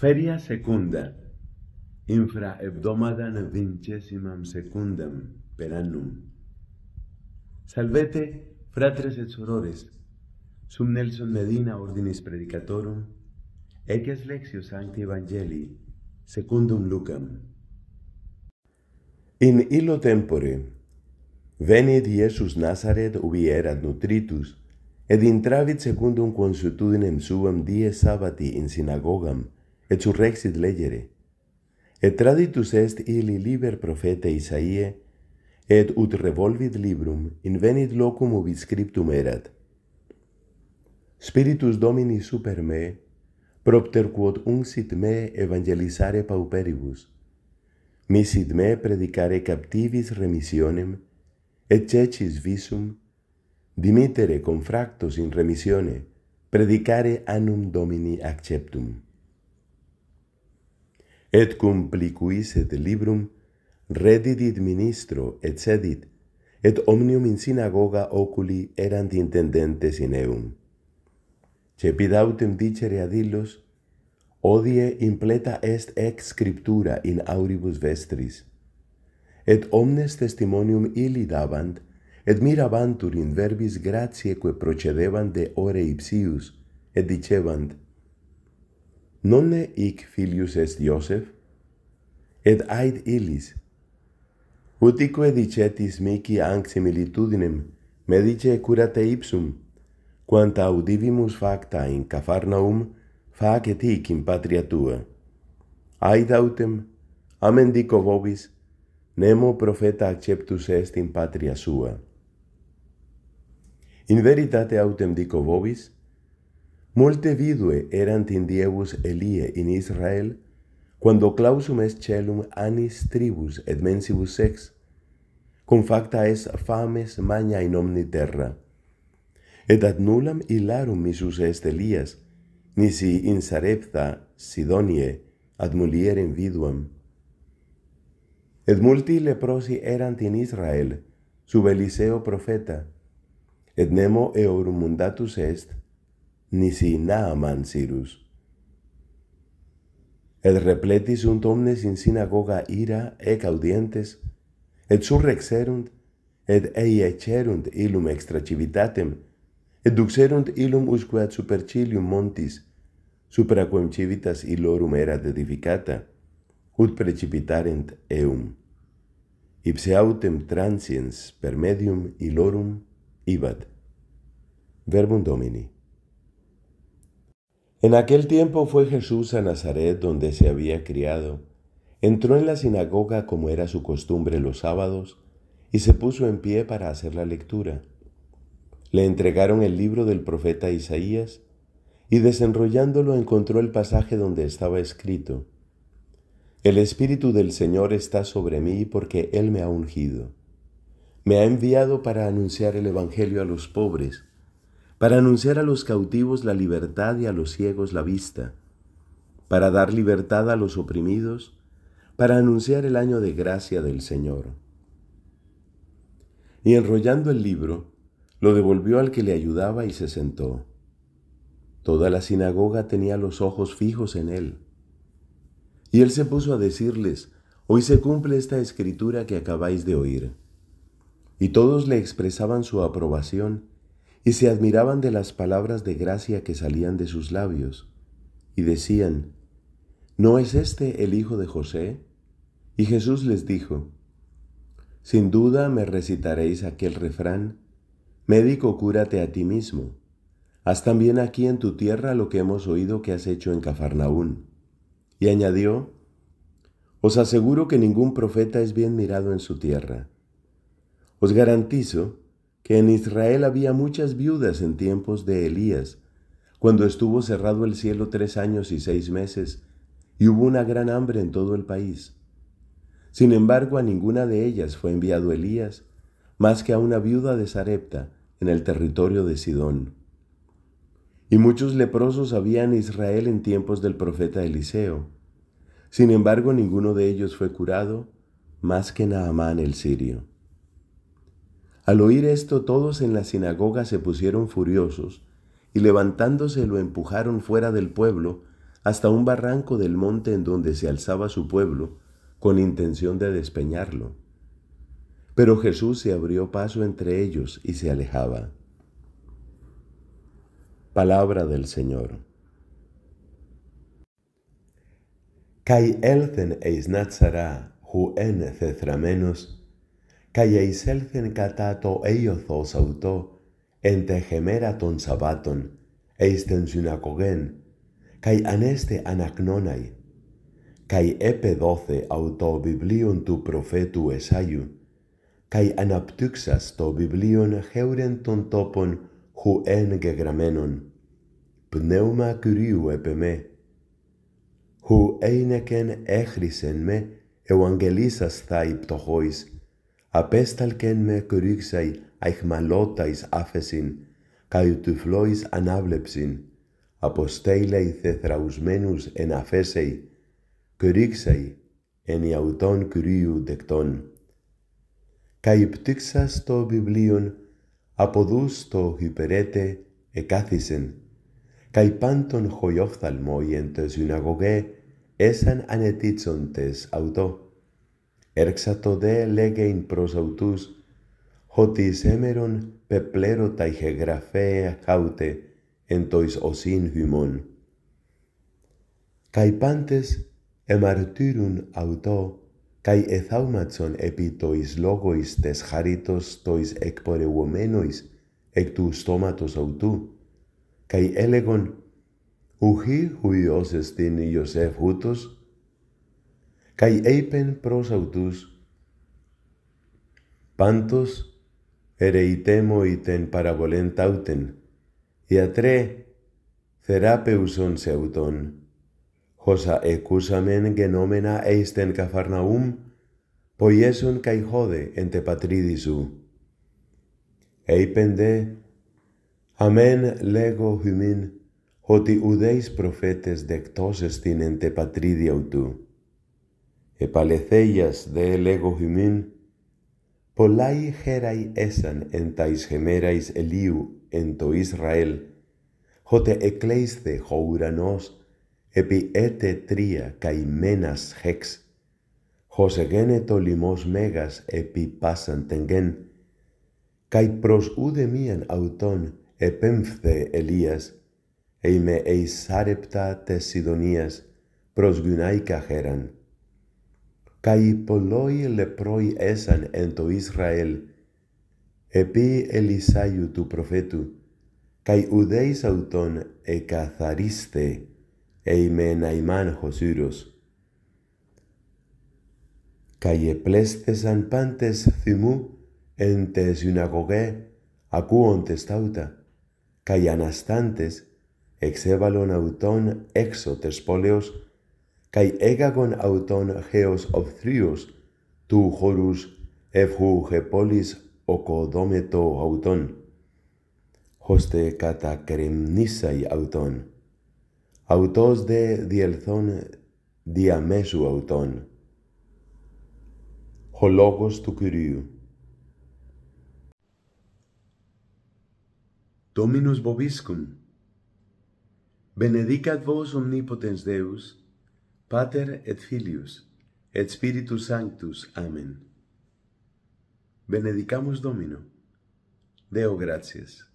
Feria secunda, infra hebdomada vincesimam secundam per annum. Salvete, fratres et sorores, sum Nelson Medina ordinis predicatorum, eces lexio sancti evangelii, secundum lucam. In illo tempore, venit Iesus Nazaret ubi erat nutritus, et intravit secundum consuetudinem suam die sabbati in synagogam, et surrexit legere. Et traditus est illi liber profete Isaie, et ut revolvit librum in venit locum ubi scriptum erat. Spiritus Domini super me, propter quod unsit me evangelisare pauperibus, misit me predicare captivis remissionem, et cecis visum, dimitere confractos in remissione, predicare annum Domini acceptum et cum pliquisset librum, redidit ministro et sedit, et omnium in synagoga oculi erant intendentes in eum. Cepid autem dicere ad illos, odie impleta est ex scriptura in auribus vestris, et omnes testimonium illi davant, et mirabantur in verbis gratiae quae procedebant de ore ipsius, et dicebant, nonne hic filius est Iosef? Et ait illis, utique dicetis mici anc similitudinem, medice curate ipsum, quant audivimus facta in Cafarnaum, facet hic in patria tua. Ait autem, amen dico vobis, nemo profeta acceptus est in patria sua. In veritate autem dico vobis, Molte vidue erant in diebus Elie in Israel, quando clausum est celum anis tribus et mensibus sex, cum facta est fames maña in omni terra. Et ad nulam hilarum misus est Elias, nisi in Sarepta, Sidonie, ad mulierem viduam. Et multi leprosi erant in Israel, sub Eliseo profeta, et nemo eorum mundatus est, nisi naaman sirus. Et repletis unt omnes in sinagoga ira e caudientes, et surrexerunt, et ei ecerunt ilum extra civitatem, et duxerunt ilum usque ad supercilium montis, superaquem civitas ilorum erat edificata, ut precipitarent eum. Ipse autem transiens per medium ilorum ibat. Verbum Domini. En aquel tiempo fue Jesús a Nazaret donde se había criado. Entró en la sinagoga como era su costumbre los sábados y se puso en pie para hacer la lectura. Le entregaron el libro del profeta Isaías y desenrollándolo encontró el pasaje donde estaba escrito, El Espíritu del Señor está sobre mí porque Él me ha ungido. Me ha enviado para anunciar el Evangelio a los pobres para anunciar a los cautivos la libertad y a los ciegos la vista, para dar libertad a los oprimidos, para anunciar el año de gracia del Señor. Y enrollando el libro, lo devolvió al que le ayudaba y se sentó. Toda la sinagoga tenía los ojos fijos en él. Y él se puso a decirles, Hoy se cumple esta escritura que acabáis de oír. Y todos le expresaban su aprobación y se admiraban de las palabras de gracia que salían de sus labios, y decían, ¿no es este el hijo de José? Y Jesús les dijo, Sin duda me recitaréis aquel refrán, Médico, cúrate a ti mismo. Haz también aquí en tu tierra lo que hemos oído que has hecho en Cafarnaún. Y añadió, Os aseguro que ningún profeta es bien mirado en su tierra. Os garantizo que en Israel había muchas viudas en tiempos de Elías, cuando estuvo cerrado el cielo tres años y seis meses, y hubo una gran hambre en todo el país. Sin embargo, a ninguna de ellas fue enviado Elías, más que a una viuda de Sarepta, en el territorio de Sidón. Y muchos leprosos había en Israel en tiempos del profeta Eliseo. Sin embargo, ninguno de ellos fue curado, más que Naamán el sirio. Al oír esto todos en la sinagoga se pusieron furiosos, y levantándose lo empujaron fuera del pueblo hasta un barranco del monte en donde se alzaba su pueblo, con intención de despeñarlo. Pero Jesús se abrió paso entre ellos y se alejaba. Palabra del Señor. Kai elten eis hu en καὶ εισέλθεν κατά το έιωθος αυτό, εν τεχεμέρα των Σαββάτων, εις την συνακογέν, καί ανέστε ανακνώναι, καί επεδόθε αυτό βιβλίον του προφέτου Εσαΐου, καί αναπτύξας το βιβλίον χέουρεν των τόπων χου εν γεγραμμένον, πνεύμα Κυρίου επεμέ, χου έινεκεν έχρισεν με, Ευαγγελίσας θα υπτωχόης, απέσταλκεν με κρύξαι αιχμαλώταις άφεσιν, καί φλόης ανάβλεψιν, αποστέλαι θεθραουσμένους εν αφέσαι, κρύξαι εν ιαουτών Κυρίου δεκτών. Καί πτύξας το βιβλίον, αποδούς το υπερέτε εκάθισεν, καί πάντων χωιόφθαλμοι εν τε συναγωγέ, έσαν ανετίτσοντες αυτό. Erxa to de lege in pros autus, hotis emeron peplero taige grafea haute entois tois osin humon. Caipantes emartyrun auto, cae ezaumatson epi tois logois tes jaritos tois ecpore uomenois tu stomatos autu, cae elegon, uhi huios os estin Iosef hutus, καὶ προς πρὸς αὐτοῦς. Πάντως, ἡ τεν παραβολέν ἡ ιατρέ θεράπεουσον σε αυτόν. Χωσα εκούσαμεν γενόμενα ειστεν καφαρναούμ, ποιέσον καηχόδε εν τε πατρίδι σου. Είπεν δε, αμέν λέγω χυμήν, ότι ουδείς προφέτες δεκτός εστίν εν τε πατρίδι αυτού επαλεθέιας δε λέγω ημίν, πολλαί χέραι έσαν εν τα εις Ελίου εν το Ισραήλ, χότε εκλέισθε χω ουρανός επί έτε τρία καημένας χέξ, χως το λιμός μέγας επί πάσαν τεν καί προς ούδε μίαν αυτόν επέμφθε Ελίας, είμαι εις άρεπτα τες Σιδονίας, προς γυναίκα χέραν. Καί πολλοί λεπροί έσαν εν το Ισραήλ, επί Ελισάιου του προφέτου, καί ουδέης αυτον εκαθαρίστε, ειμεν αιμάν χωσύρος. Καί επλέστεσαν πάντες θυμού εν τε συναγωγέ, ακούοντες ταύτα, καί αναστάντες εξέβαλον αυτον έξω τες πόλεως, καί έγαγον αυτον χέος ουθρύος του χωρούς εύχου χε πόλης οκοδόμετο αυτον, χώστε κατά κρεμνήσαι αυτον, αυτος δε διελθόν διαμέσου μέσου αυτον. Χω λόγος του Κυρίου Τόμινος Βοβίσκων Βενεδίκατ βοός ομνύποτες Δέους, Pater et Filius et Spiritus Sanctus. Amén. Benedicamos Domino. Deo gracias.